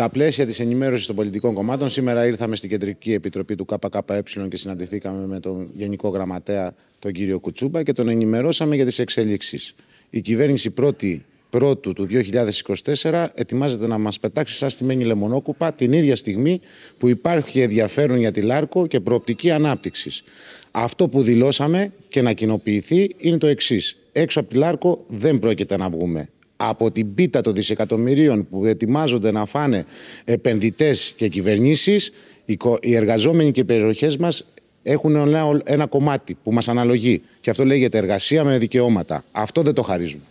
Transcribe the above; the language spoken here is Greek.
Στα πλαίσια της ενημέρωσης των πολιτικών κομμάτων, σήμερα ήρθαμε στην Κεντρική Επιτροπή του ΚΚΕ και συναντηθήκαμε με τον Γενικό Γραμματέα, τον κύριο Κουτσούμπα, και τον ενημερώσαμε για τις εξελίξεις. Η κυβέρνηση πρώτη πρώτου του 2024 ετοιμάζεται να μας πετάξει σαν στημένη λεμονόκουπα την ίδια στιγμή που υπάρχει ενδιαφέρον για τη Λάρκο και προοπτική ανάπτυξης. Αυτό που δηλώσαμε και να κοινοποιηθεί είναι το εξής. Έξω από τη Λάρκο δεν πρόκειται να βγούμε από την πίτα των δισεκατομμυρίων που ετοιμάζονται να φάνε επενδυτές και κυβερνήσεις, οι εργαζόμενοι και οι περιοχές μας έχουν ένα κομμάτι που μας αναλογεί. Και αυτό λέγεται εργασία με δικαιώματα. Αυτό δεν το χαρίζουμε.